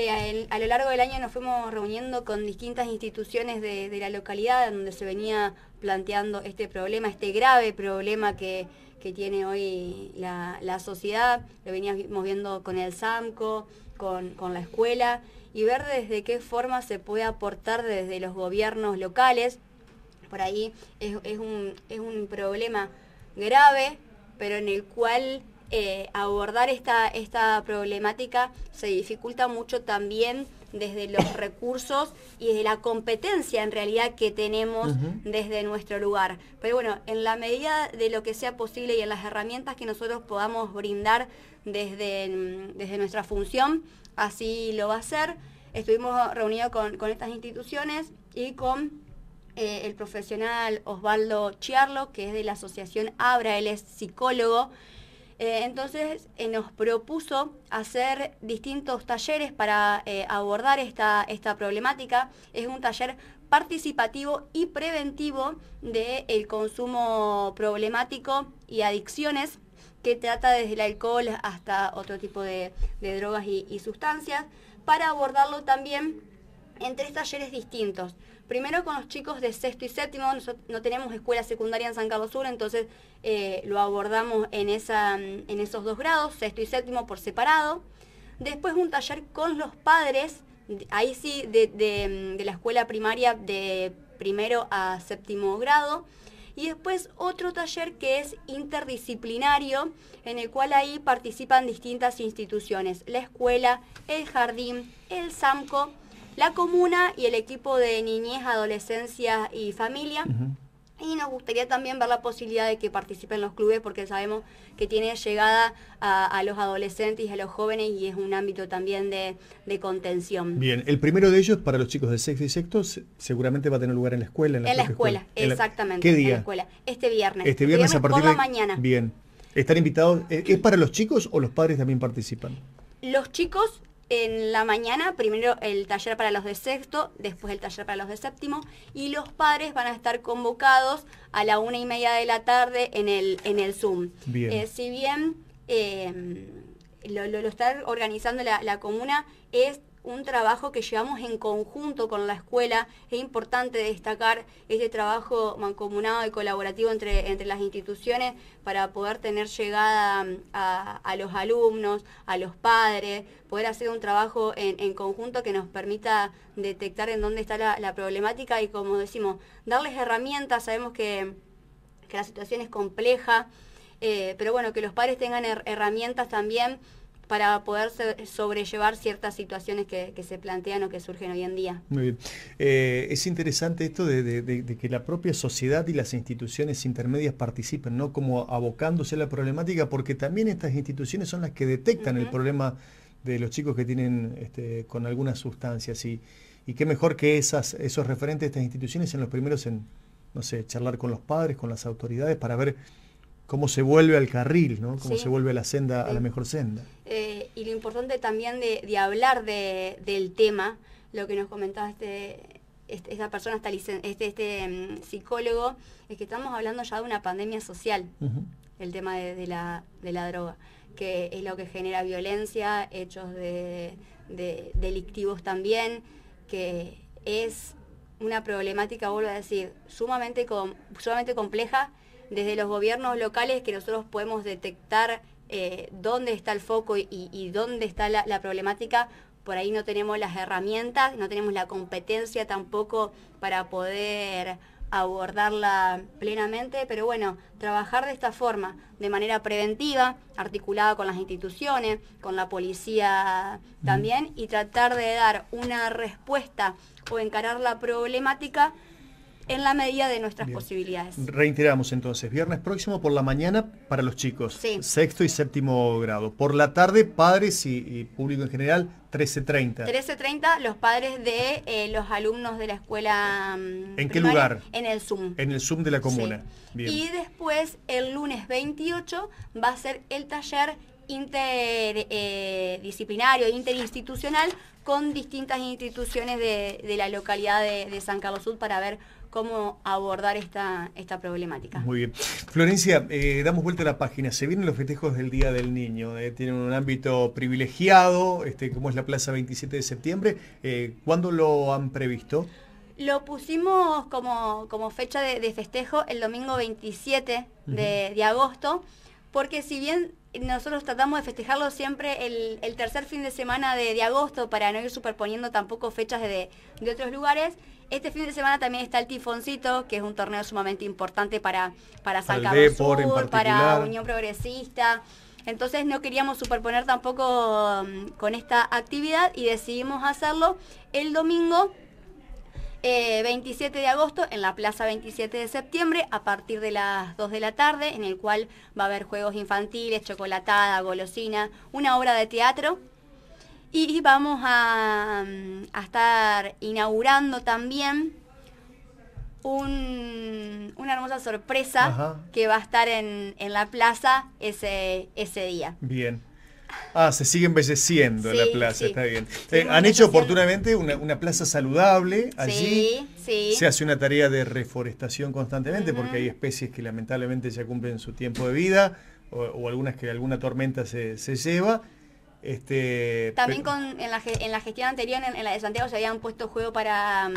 Eh, a, lo largo del año nos fuimos reuniendo con distintas instituciones de, la localidad donde se venía planteando este problema, este grave problema que, tiene hoy la, sociedad, lo veníamos viendo con el SAMCO, con, la escuela, y ver desde qué forma se puede aportar desde los gobiernos locales. Por ahí es, un, es un problema grave, pero en el cual eh, abordar esta, esta problemática se dificulta mucho también desde los recursos y desde la competencia en realidad que tenemos desde nuestro lugar. Pero bueno, en la medida de lo que sea posible y en las herramientas que nosotros podamos brindar desde, mm, desde nuestra función, así lo va a ser. Estuvimos reunidos con, con estas instituciones y con eh, el profesional Osvaldo Chiarlo, que es de la asociación Abra, él es psicólogo. Eh, entonces eh, nos propuso hacer distintos talleres para eh, abordar esta, problemática. Es un taller participativo y preventivo del el consumo problemático y adicciones que trata desde el alcohol hasta otro tipo de, drogas y sustancias, para abordarlo también en tres talleres distintos. Primero con los chicos de sexto y séptimo, no tenemos escuela secundaria en San Carlos Sur, entonces eh, lo abordamos en, esa, en esos dos grados, sexto y séptimo por separado. Después un taller con los padres, ahí sí, de la escuela primaria de primero a séptimo grado y después otro taller que es interdisciplinario, en el cual ahí participan distintas instituciones, la escuela, el jardín, el SAMCO la comuna y el equipo de niñez, adolescencia y familia. Y nos gustaría también ver la posibilidad de que participen los clubes porque sabemos que tiene llegada a, los adolescentes y a los jóvenes y es un ámbito también de, contención. Bien, el primero de ellos para los chicos de sexo y sexto seguramente va a tener lugar en la escuela. En la, escuela, exactamente. ¿Qué día? En la escuela. Este viernes. Este viernes, este a partir por de... la mañana. Bien. ¿Están invitados? Eh, ¿Es para los chicos o los padres también participan? Los chicos en la mañana, primero el taller para los de sexto, después el taller para los de séptimo, y los padres van a estar convocados a la una y media de la tarde en el, en el Zoom. Eh, si bien eh, lo, está organizando la, la comuna, es un trabajo que llevamos en conjunto con la escuela. Es importante destacar ese trabajo mancomunado y colaborativo entre, entre las instituciones para poder tener llegada mm, a, los alumnos, a los padres, poder hacer un trabajo en, conjunto que nos permita detectar en dónde está la, problemática y como decimos, darles herramientas, sabemos que, la situación es compleja, eh, pero bueno, que los padres tengan herramientas también para poder sobrellevar ciertas situaciones que, se plantean o que surgen hoy en día. Muy bien. Eh, es interesante esto de, que la propia sociedad y las instituciones intermedias participen, ¿no? Como abocándose a la problemática, porque también estas instituciones son las que detectan el problema de los chicos que tienen este, con algunas sustancias. Y, y qué mejor que esos referentes de estas instituciones en los primeros en, no sé, charlar con los padres, con las autoridades, para ver cómo se vuelve al carril, ¿no? cómo se vuelve a la senda, a la mejor senda. Eh, y lo importante también de, hablar del tema, lo que nos comentaba este, este esta persona, este, este mm, psicólogo, es que estamos hablando ya de una pandemia social, el tema de, la, droga, que es lo que genera violencia, hechos de, delictivos también, que es una problemática, vuelvo a decir, sumamente, sumamente compleja desde los gobiernos locales que nosotros podemos detectar eh, dónde está el foco y, dónde está la, problemática, por ahí no tenemos las herramientas, no tenemos la competencia tampoco para poder abordarla plenamente, pero bueno, trabajar de esta forma, de manera preventiva, articulada con las instituciones, con la policía también, y tratar de dar una respuesta o encarar la problemática en la medida de nuestras posibilidades. Reiteramos entonces, viernes próximo por la mañana para los chicos, sexto y séptimo grado. Por la tarde, padres y, público en general, 13.30. 13.30, los padres de eh, los alumnos de la escuela. Mm, ¿En qué lugar? En el Zoom. En el Zoom de la comuna. Y después, el lunes 28, va a ser el taller interdisciplinario, eh, interinstitucional, con distintas instituciones de, la localidad de, de San Carlos Sur para ver cómo abordar esta, esta problemática. Muy bien. Florencia, eh, damos vuelta a la página. Se vienen los festejos del Día del Niño. Eh, tienen un ámbito privilegiado, este, como es la Plaza 27 de septiembre. Eh, ¿Cuándo lo han previsto? Lo pusimos como, fecha de, festejo el domingo 27 de agosto, porque si bien nosotros tratamos de festejarlo siempre el, tercer fin de semana de, agosto para no ir superponiendo tampoco fechas de, otros lugares. Este fin de semana también está el Tifoncito, que es un torneo sumamente importante para, para San Carlos Sur, para Unión Progresista. Entonces no queríamos superponer tampoco mm, con esta actividad y decidimos hacerlo el domingo 27 eh, de agosto en la Plaza 27 de septiembre a partir de las 2 de la tarde, en el cual va a haber juegos infantiles, chocolatada, golosina, una obra de teatro. Y vamos a, mm, estar inaugurando también una hermosa sorpresa que va a estar en, en la plaza ese, ese día. Bien. Ah, se sigue embelleciendo la plaza, está bien. Eh, han hecho oportunamente una, plaza saludable allí. Sí, sí. se hace una tarea de reforestación constantemente porque hay especies que lamentablemente ya cumplen su tiempo de vida o, algunas que alguna tormenta se, se lleva. Este, También en, la, en la gestión anterior, en, la de Santiago, se habían puesto juego para, mm,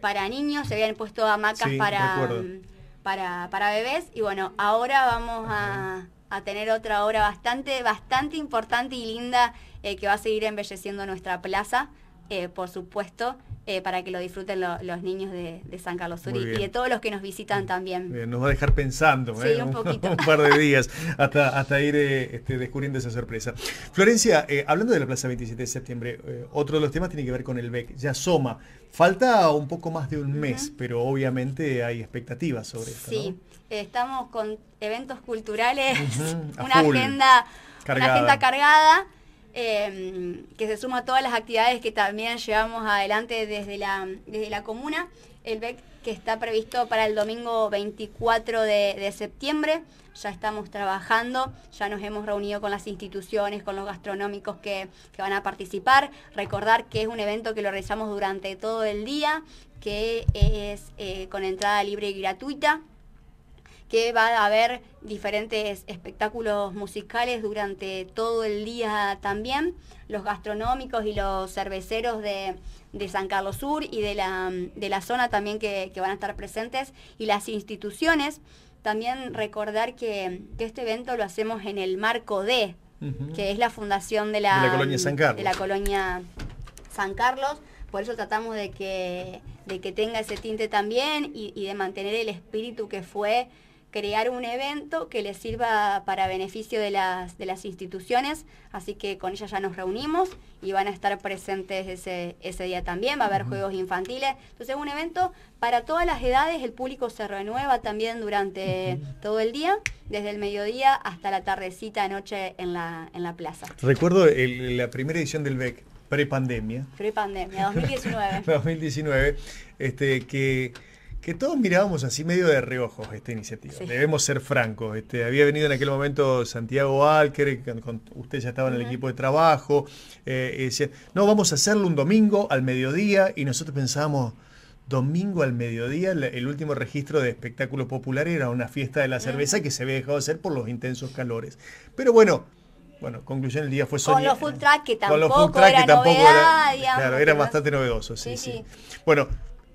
para niños, se habían puesto hamacas para, mm, para, para, bebés y bueno, ahora vamos a a tener otra obra bastante, bastante importante y linda eh, que va a seguir embelleciendo nuestra plaza, eh, por supuesto. Eh, para que lo disfruten los niños de, San Carlos Sur y, de todos los que nos visitan también. nos va a dejar pensando ¿eh? un, par de días hasta, hasta ir eh, este, descubriendo esa sorpresa. Florencia, hablando de la Plaza 27 de septiembre, otro de los temas tiene que ver con el BEC. Ya asoma, falta un poco más de un mes, pero obviamente hay expectativas sobre esto. Sí, estamos con eventos culturales, una, agenda, una agenda cargada. Em, que se suma a todas las actividades que también llevamos adelante desde la, desde la comuna. El BEC que está previsto para el domingo 24 de, septiembre. Ya estamos trabajando, ya nos hemos reunido con las instituciones, con los gastronómicos que, van a participar. Recordar que es un evento que lo realizamos durante todo el día, que es eh, con entrada libre y gratuita que va a haber diferentes espectáculos musicales durante todo el día también. Los gastronómicos y los cerveceros de, San Carlos Sur y de la, de la zona también que, van a estar presentes y las instituciones. También recordar que, este evento lo hacemos en el marco de, que es la fundación de la, colonia San Carlos. De la colonia San Carlos por eso tratamos de que, de que tenga ese tinte también y, y de mantener el espíritu que fue crear un evento que les sirva para beneficio de las, de las instituciones, así que con ellas ya nos reunimos y van a estar presentes ese, ese día también, va a haber juegos infantiles, entonces un evento para todas las edades, el público se renueva también durante todo el día, desde el mediodía hasta la tardecita, noche en la, en la plaza. Recuerdo la primera edición del BEC, prepandemia. Prepandemia, 2019. 2019, este, que que todos mirábamos así medio de reojos esta iniciativa. Debemos ser francos. Este, había venido en aquel momento Santiago Walker, con, usted ya estaba en el equipo de trabajo, eh, no, vamos a hacerlo un domingo al mediodía, y nosotros pensábamos, domingo al mediodía, el último registro de espectáculo popular era una fiesta de la cerveza que se había dejado hacer por los intensos calores. Pero bueno, bueno, conclusión, el día fue solo. Con los full track que tampoco, era, tampoco Claro, era bastante novedoso, sí, sí, sí. Bueno,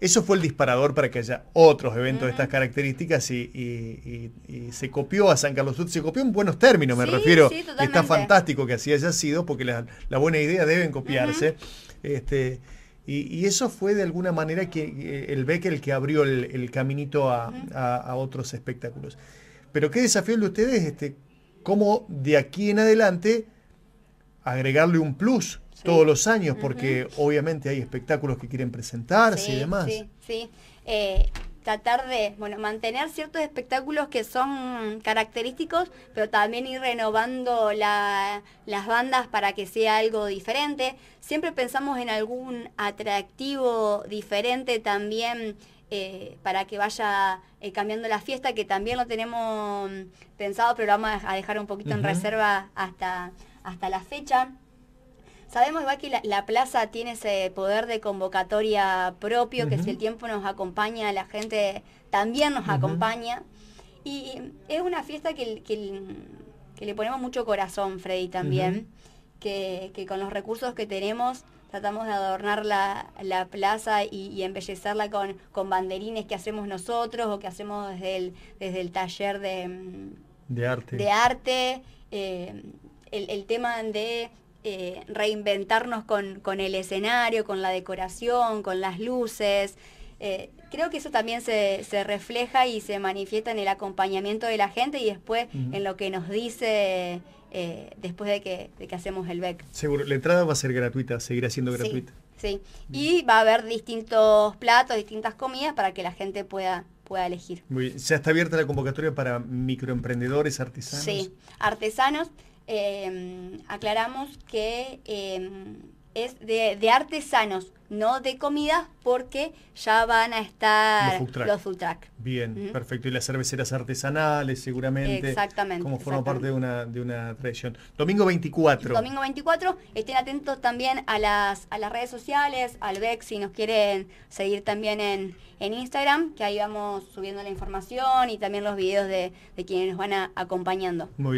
eso fue el disparador para que haya otros eventos de estas características y, se copió a San Carlos Sur, se copió en buenos términos, me refiero. Está fantástico que así haya sido, porque la, buena idea deben copiarse. Este, y, eso fue de alguna manera que eh, el Becker el que abrió el, caminito a, otros espectáculos. Pero qué desafío de ustedes, este, cómo de aquí en adelante agregarle un plus todos los años, porque obviamente hay espectáculos que quieren presentarse y demás. Sí, eh, tratar de bueno, mantener ciertos espectáculos que son característicos, pero también ir renovando las bandas para que sea algo diferente. Siempre pensamos en algún atractivo diferente también. Eh, para que vaya eh, cambiando la fiesta, que también lo tenemos pensado, pero lo vamos a dejar un poquito en reserva hasta, hasta la fecha. Sabemos que la, plaza tiene ese poder de convocatoria propio, que si el tiempo nos acompaña, la gente también nos acompaña. Y es una fiesta que, le ponemos mucho corazón, Freddy, también, que, con los recursos que tenemos tratamos de adornar la, plaza y, embellecerla con, banderines que hacemos nosotros o que hacemos desde el, desde el taller de, mm, arte. De arte eh, el, tema de eh, reinventarnos con, el escenario, con la decoración, con las luces. Eh, creo que eso también se, refleja y se manifiesta en el acompañamiento de la gente y después en lo que nos dice eh, después de que, de hacemos el BEC. Seguro, la entrada va a ser gratuita, seguirá siendo gratuita. Sí, sí. y va a haber distintos platos, distintas comidas para que la gente pueda pueda elegir. Muy ¿Ya está abierta la convocatoria para microemprendedores, artesanos? Sí, artesanos eh, aclaramos que em, es de, artesanos, no de comida, porque ya van a estar los food track. Bien, perfecto. Y las cerveceras artesanales, seguramente. Exactamente. Como forma parte de una, de una tradición. Domingo 24. Domingo 24. Estén atentos también a las, a las redes sociales, al VEX, si nos quieren seguir también en, Instagram, que ahí vamos subiendo la información y también los videos de, quienes nos van acompañando. Muy bien.